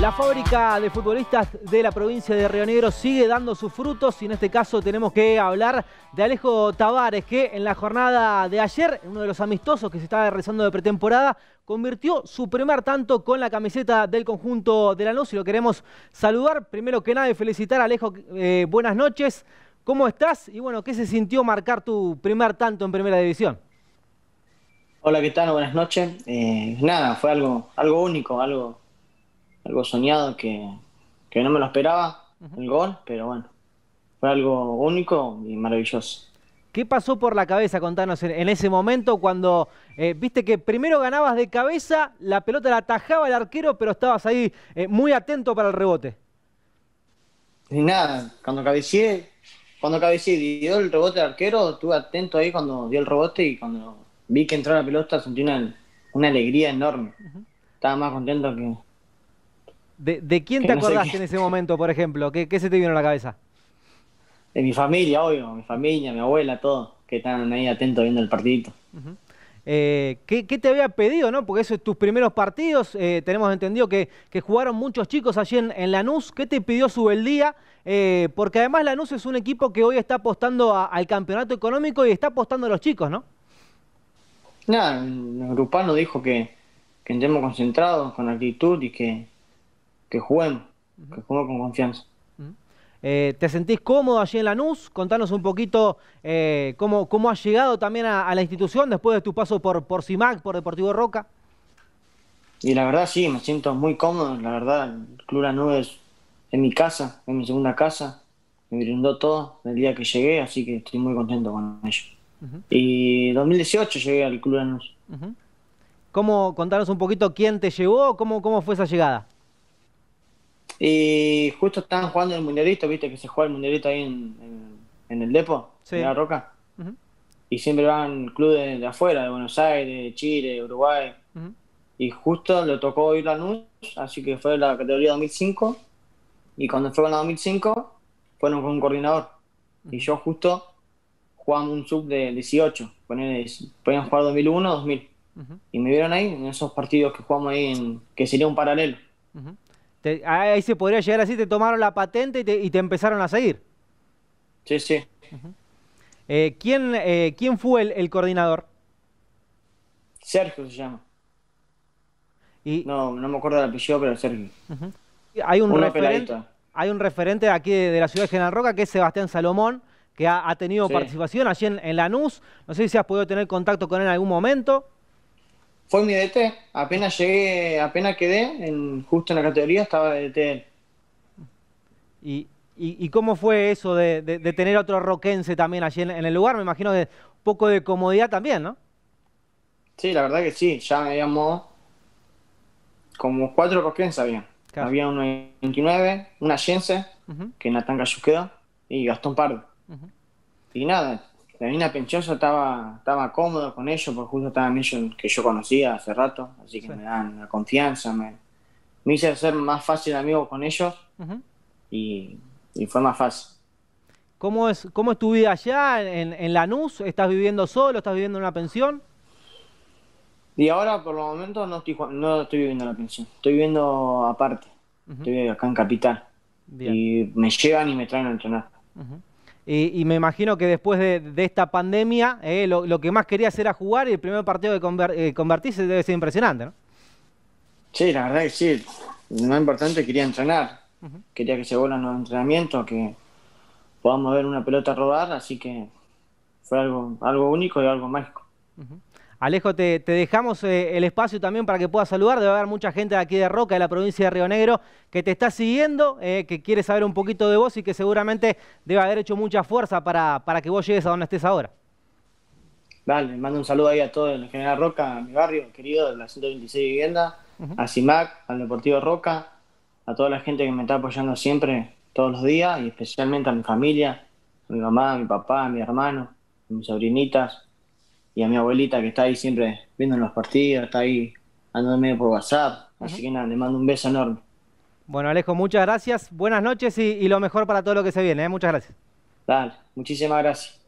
La fábrica de futbolistas de la provincia de Río Negro sigue dando sus frutos y en este caso tenemos que hablar de Alejo Tavares que en la jornada de ayer, uno de los amistosos que se estaba realizando de pretemporada, convirtió su primer tanto con la camiseta del conjunto de Lanús y lo queremos saludar. Primero que nada y felicitar a Alejo, eh, buenas noches, ¿cómo estás? Y bueno, ¿qué se sintió marcar tu primer tanto en Primera División? Hola, ¿qué tal? Buenas noches. Eh, nada, fue algo, algo único, algo algo soñado que, no me lo esperaba, el gol, pero bueno, fue algo único y maravilloso. ¿Qué pasó por la cabeza, contanos, en, ese momento cuando eh, viste que primero ganabas de cabeza, la pelota la atajaba el arquero, pero estabas ahí eh, muy atento para el rebote? Y nada, cuando cabeceé, cuando cabeceé y dio el rebote al arquero, estuve atento ahí cuando dio el rebote y cuando vi que entró la pelota sentí una, alegría enorme. Estaba más contento que, ¿De, quién te acordaste en ese momento, por ejemplo? ¿Qué, se te vino a la cabeza? De mi familia, obvio, mi familia, mi abuela, todo, que están ahí atentos viendo el partidito. Eh, ¿qué, te había pedido? no? Porque esos tus primeros partidos, eh, tenemos entendido que, jugaron muchos chicos allí en, Lanús. ¿Qué te pidió su día Eh, porque además Lanús es un equipo que hoy está apostando al campeonato económico y está apostando a los chicos, ¿no? Nada, el Grupano dijo que, que entremos concentrados, con actitud y que, que juguemos, que juguemos con confianza. Eh, ¿Te sentís cómodo allí en la Lanús? Contanos un poquito eh, cómo, cómo has llegado también a, la institución después de tu paso por, por CIMAC, por Deportivo Roca. Y la verdad sí, me siento muy cómodo, la verdad, el Club Lanús es, es mi casa, es mi segunda casa, me brindó todo el día que llegué, así que estoy muy contento con ello. Y en 2018 llegué al Club Lanús. ¿Cómo, contanos un poquito quién te llevó, cómo, cómo fue esa llegada? Y justo estaban jugando el mundialito, viste que se juega el mundialito ahí en, el depo, en la roca. Y siempre van clubes de afuera, de Buenos Aires, de Chile, Uruguay. Y justo le tocó ir a Lanús, así que fue la categoría 2005. Y cuando fue con la 2005, fueron con un coordinador. Y yo justo jugaba un sub de 18, ponían, podían jugar 2001, 2000. Y me vieron ahí, en esos partidos que jugamos ahí, en, que sería un paralelo ahí se podría llegar así, te tomaron la patente y te, empezaron a seguir. Sí, sí. Eh, ¿quién, eh, ¿quién, fue el, coordinador? Sergio se llama. No, no me acuerdo del apellido, pero Sergio. Hay un referente. hay un referente aquí de, la ciudad de General Roca que es Sebastián Salomón, que ha, tenido participación allí en, en, Lanús. No sé si has podido tener contacto con él en algún momento fue mi e DT. Apenas llegué, apenas quedé, en, justo en la categoría estaba e DT. ¿Y, y, cómo fue eso de, de, tener otro roquense también allí en, el lugar? Me imagino de poco de comodidad también, ¿no? Sí, la verdad que sí. Ya habíamos como cuatro roquenses había. Había uno en 29, una Yense, que Natán Cayus quedó, y Gastón Pardo. Y nada, la mina penchosa estaba, estaba cómodo con ellos, porque justo estaban ellos que yo conocía hace rato, así que me dan la confianza, me, me hice ser más fácil amigo con ellos y, fue más fácil. ¿Cómo es, cómo es tu vida allá en, en Lanús? ¿Estás viviendo solo? ¿Estás viviendo en una pensión? Y ahora por el momento no estoy, no estoy viviendo en la pensión, estoy viviendo aparte, estoy acá en Capital. Y me llevan y me traen al entrenar. Y, me imagino que después de, esta pandemia, eh, lo, que más quería hacer era jugar y el primer partido de convertirse eh, debe ser impresionante, ¿no? Sí, la verdad es que sí. Lo más importante quería entrenar. Quería que se vuelvan los entrenamientos, que podamos ver una pelota rodar así que fue algo, algo único y algo mágico. Alejo, te, dejamos eh, el espacio también para que puedas saludar. Debe haber mucha gente de aquí de Roca, de la provincia de Río Negro, que te está siguiendo, eh, que quiere saber un poquito de vos y que seguramente debe haber hecho mucha fuerza para, para que vos llegues a donde estés ahora. Vale, mando un saludo ahí a todos en General Roca, a mi barrio querido, de la 126 Vivienda, a CIMAC, al Deportivo Roca, a toda la gente que me está apoyando siempre, todos los días, y especialmente a mi familia, a mi mamá, a mi papá, a mi hermano, a mis sobrinitas, y a mi abuelita que está ahí siempre viendo los partidos, está ahí medio por WhatsApp. Así que nada, le mando un beso enorme. Bueno, Alejo, muchas gracias, buenas noches y, lo mejor para todo lo que se viene. ¿eh? Muchas gracias. Dale, muchísimas gracias.